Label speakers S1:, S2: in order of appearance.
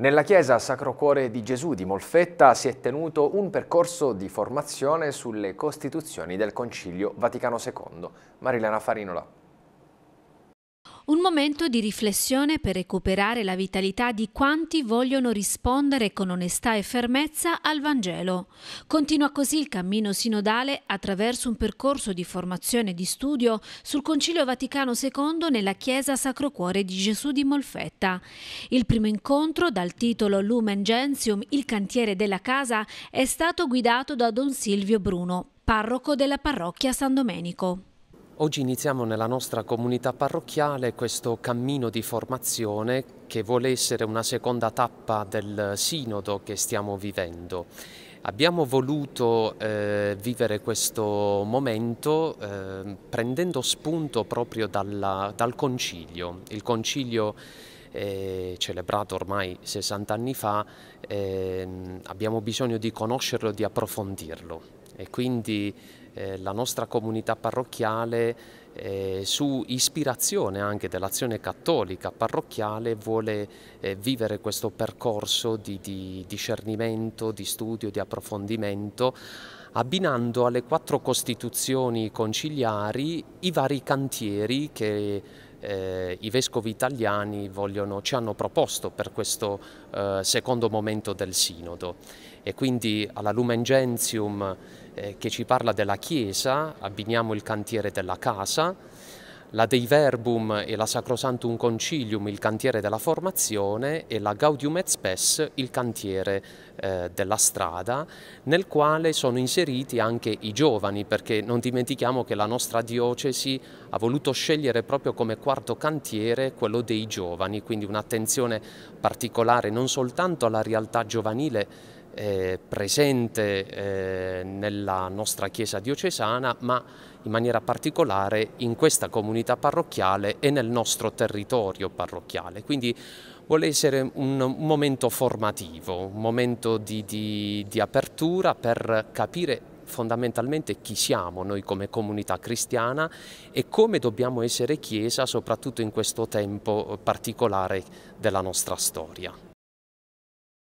S1: Nella chiesa Sacro Cuore di Gesù di Molfetta si è tenuto un percorso di formazione sulle costituzioni del Concilio Vaticano II. Marilena Farinola.
S2: Un momento di riflessione per recuperare la vitalità di quanti vogliono rispondere con onestà e fermezza al Vangelo. Continua così il cammino sinodale attraverso un percorso di formazione e di studio sul Concilio Vaticano II nella Chiesa Sacro Cuore di Gesù di Molfetta. Il primo incontro, dal titolo Lumen Gentium, il cantiere della casa, è stato guidato da Don Silvio Bruno, parroco della parrocchia San Domenico.
S1: Oggi iniziamo nella nostra comunità parrocchiale questo cammino di formazione che vuole essere una seconda tappa del sinodo che stiamo vivendo. Abbiamo voluto eh, vivere questo momento eh, prendendo spunto proprio dalla, dal concilio, il concilio eh, celebrato ormai 60 anni fa, ehm, abbiamo bisogno di conoscerlo, e di approfondirlo e quindi eh, la nostra comunità parrocchiale eh, su ispirazione anche dell'azione cattolica parrocchiale vuole eh, vivere questo percorso di, di discernimento, di studio, di approfondimento abbinando alle quattro costituzioni conciliari i vari cantieri che eh, i vescovi italiani vogliono, ci hanno proposto per questo eh, secondo momento del sinodo e quindi alla Lumen Gentium eh, che ci parla della Chiesa abbiniamo il cantiere della casa la Dei Verbum e la Sacrosantum Concilium il cantiere della formazione e la Gaudium et Spes il cantiere eh, della strada, nel quale sono inseriti anche i giovani, perché non dimentichiamo che la nostra diocesi ha voluto scegliere proprio come quarto cantiere quello dei giovani, quindi un'attenzione particolare non soltanto alla realtà giovanile, eh, presente eh, nella nostra chiesa diocesana, ma in maniera particolare in questa comunità parrocchiale e nel nostro territorio parrocchiale. Quindi vuole essere un, momento formativo, un momento di, di, di apertura per capire fondamentalmente chi siamo noi come comunità cristiana e come dobbiamo essere Chiesa soprattutto in questo tempo particolare della nostra storia.